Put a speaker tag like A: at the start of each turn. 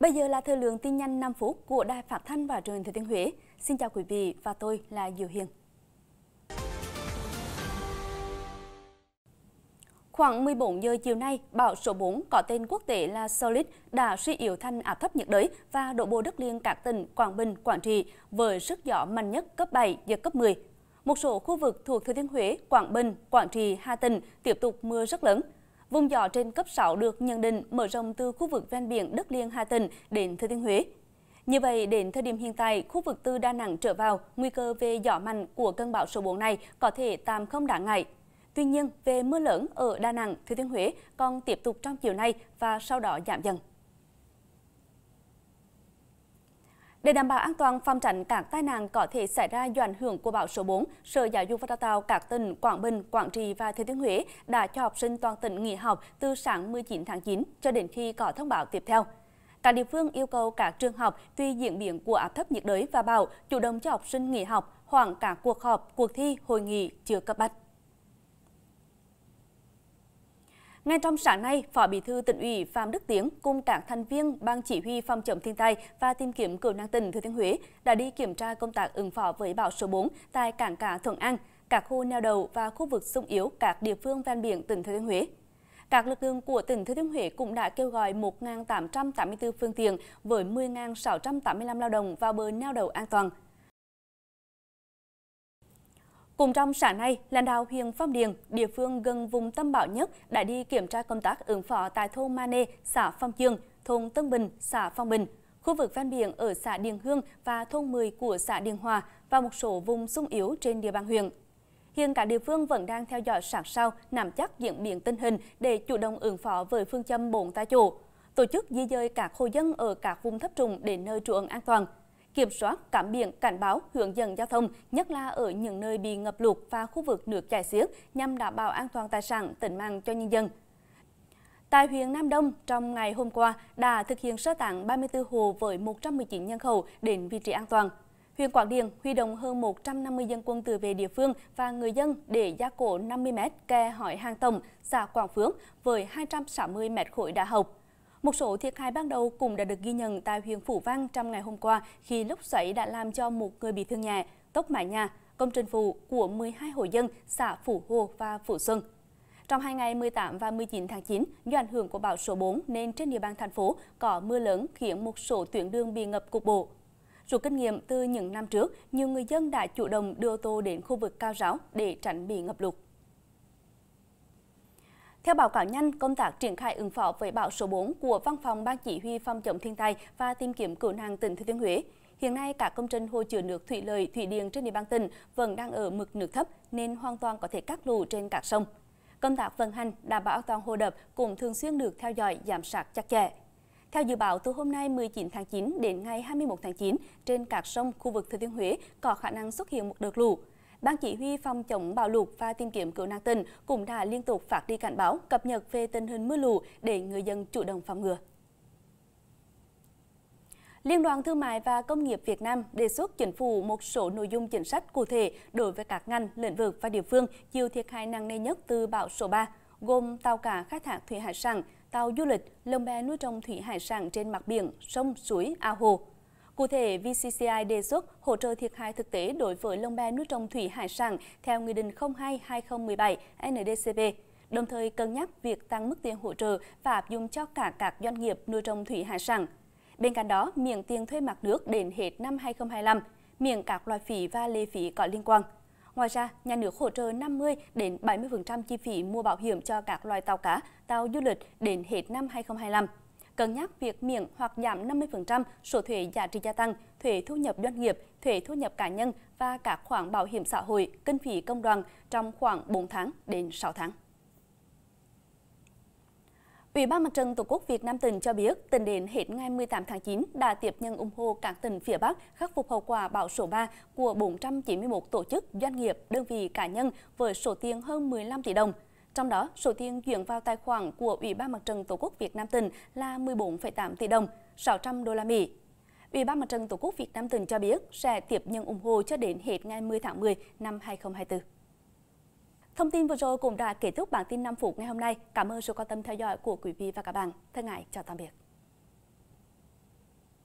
A: Bây giờ là thời lượng tin nhanh 5 phút của Đài Phát Thanh và Truyền hình Thừa Thiên Huế. Xin chào quý vị và tôi là Diệu Hiền. Khoảng 14 giờ chiều nay, bão số 4 có tên quốc tế là Solid đã suy yếu thành áp thấp nhiệt đới và đổ bộ đất liền các tỉnh Quảng Bình, Quảng Trị với sức gió mạnh nhất cấp 7, và cấp 10. Một số khu vực thuộc Thừa Thiên Huế, Quảng Bình, Quảng Trị, Hà Tĩnh tiếp tục mưa rất lớn. Vùng gió trên cấp 6 được nhận định mở rộng từ khu vực ven biển đất liền Hà Tĩnh đến Thừa Thiên Huế. Như vậy, đến thời điểm hiện tại, khu vực từ Đà Nẵng trở vào, nguy cơ về gió mạnh của cơn bão số 4 này có thể tạm không đáng ngại. Tuy nhiên, về mưa lớn ở Đà Nẵng, Thừa Thiên Huế còn tiếp tục trong chiều nay và sau đó giảm dần. Để đảm bảo an toàn phòng tránh các tai nạn có thể xảy ra do ảnh hưởng của bão số 4, Sở Giáo dục và Đào tạo các tỉnh Quảng Bình, Quảng Trị và Thừa Thiên Huế đã cho học sinh toàn tỉnh nghỉ học từ sáng 19 tháng 9 cho đến khi có thông báo tiếp theo. Các địa phương yêu cầu các trường học tuy diễn biến của áp thấp nhiệt đới và bão chủ động cho học sinh nghỉ học hoặc cả cuộc họp, cuộc thi, hội nghị chưa cấp bách. Ngay trong sáng nay, Phó Bí thư tỉnh ủy Phạm Đức Tiến cùng các thành viên Ban chỉ huy phòng chống thiên tai và tìm kiếm cứu nạn tỉnh Thừa Thiên Huế đã đi kiểm tra công tác ứng phó với bão số 4 tại cảng cá Thuận An, các khu neo đậu và khu vực sung yếu các địa phương ven biển tỉnh Thừa Thiên Huế. Các lực lượng của tỉnh Thừa Thiên Huế cũng đã kêu gọi 1.884 phương tiện với 10.685 lao động vào bờ neo đậu an toàn cùng trong sáng nay, lãnh đạo huyện Phong Điền, địa phương gần vùng tâm bão nhất, đã đi kiểm tra công tác ứng phó tại thôn Mane, xã Phong Dương, thôn Tân Bình, xã Phong Bình, khu vực ven biển ở xã Điền Hương và thôn 10 của xã Điền Hòa và một số vùng sung yếu trên địa bàn huyện. Hiện cả địa phương vẫn đang theo dõi sát sao, nắm chắc diễn biến tình hình để chủ động ứng phó với phương châm bốn tại chỗ, tổ chức di dời các hộ dân ở các vùng thấp trũng đến nơi trú ẩn an toàn – kiểm soát, cảm biển, cảnh báo, hướng dẫn giao thông, nhất là ở những nơi bị ngập lụt và khu vực nước chảy xiết nhằm đảm bảo an toàn tài sản, tính mạng cho nhân dân. Tại huyện Nam Đông, trong ngày hôm qua đã thực hiện sơ tán 34 hồ với 119 nhân khẩu đến vị trí an toàn. Huyện Quảng Điền huy động hơn 150 dân quân từ về địa phương và người dân để gia cổ 50 m kè hỏi hàng tổng xã Quảng Phước với 260 m khối đã học. Một số thiệt hại ban đầu cũng đã được ghi nhận tại huyện Phủ Vang trong ngày hôm qua khi lốc xoáy đã làm cho một người bị thương nhẹ, tốc mái nhà, công trình phụ của 12 hộ dân xã Phủ Hồ và Phủ Xuân. Trong hai ngày 18 và 19 tháng 9, do ảnh hưởng của bão số 4 nên trên địa bàn thành phố có mưa lớn khiến một số tuyến đường bị ngập cục bộ. Rút kinh nghiệm từ những năm trước, nhiều người dân đã chủ động đưa ô tô đến khu vực cao ráo để tránh bị ngập lụt. Theo báo cáo nhanh, công tác triển khai ứng phó với bão số 4 của Văn phòng Ban Chỉ huy Phòng chống thiên tai và tìm kiếm cứu nạn tỉnh Thừa Thiên Huế, hiện nay cả công trình hồ chứa nước thủy lợi, thủy điện trên địa bàn tỉnh vẫn đang ở mực nước thấp nên hoàn toàn có thể cắt lũ trên các sông. Công tác vận hành đảm bảo an toàn hồ đập cũng thường xuyên được theo dõi, giám sát chặt chẽ. Theo dự báo, từ hôm nay 19 tháng 9 đến ngày 21 tháng 9, trên các sông khu vực Thừa Thiên Huế có khả năng xuất hiện một đợt lũ. Ban Chỉ huy Phòng chống bão lụt và tìm kiếm cứu nạn tỉnh cũng đã liên tục phát đi cảnh báo cập nhật về tình hình mưa lụt để người dân chủ động phòng ngừa. Liên đoàn Thương mại và Công nghiệp Việt Nam đề xuất chính phủ một số nội dung chính sách cụ thể đối với các ngành, lĩnh vực và địa phương chịu thiệt hại nặng nề nhất từ bão số 3, gồm tàu cá khai thác thủy hải sản, tàu du lịch, lồng bè nuôi trồng thủy hải sản trên mặt biển, sông, suối, ao hồ. Cụ thể, VCCI đề xuất hỗ trợ thiệt hại thực tế đối với lông bè nuôi trồng thủy hải sản theo Nghị định 02-2017 NDCP, đồng thời cân nhắc việc tăng mức tiền hỗ trợ và áp dụng cho cả các doanh nghiệp nuôi trồng thủy hải sản. Bên cạnh đó, miễn tiền thuê mặt nước đến hết năm 2025, miễn các loại phí và lệ phí có liên quan. Ngoài ra, nhà nước hỗ trợ 50 đến 70% chi phí mua bảo hiểm cho các loại tàu cá, tàu du lịch đến hết năm 2025 cân nhắc việc miễn hoặc giảm 50% số thuế giá trị gia tăng, thuế thu nhập doanh nghiệp, thuế thu nhập cá nhân và các khoản bảo hiểm xã hội, kinh phí công đoàn trong khoảng 4 tháng đến 6 tháng. Ủy ban Mặt trận Tổ quốc Việt Nam tỉnh cho biết, tính đến hết ngày 18 tháng 9 đã tiếp nhận ủng hộ các tỉnh phía Bắc khắc phục hậu quả bão số 3 của 491 tổ chức, doanh nghiệp, đơn vị cá nhân với số tiền hơn 15 tỷ đồng. Trong đó, số tiền chuyển vào tài khoản của Ủy ban Mặt trận Tổ quốc Việt Nam tỉnh là 14,8 tỷ đồng, 600 đô la Mỹ. Ủy ban Mặt trận Tổ quốc Việt Nam tỉnh cho biết sẽ tiếp nhận ủng hộ cho đến hết ngày 10 tháng 10 năm 2024. Thông tin vừa rồi cũng đã kết thúc bản tin 5 phút ngày hôm nay. Cảm ơn sự quan tâm theo dõi của quý vị và các bạn. Thân ái, chào tạm biệt.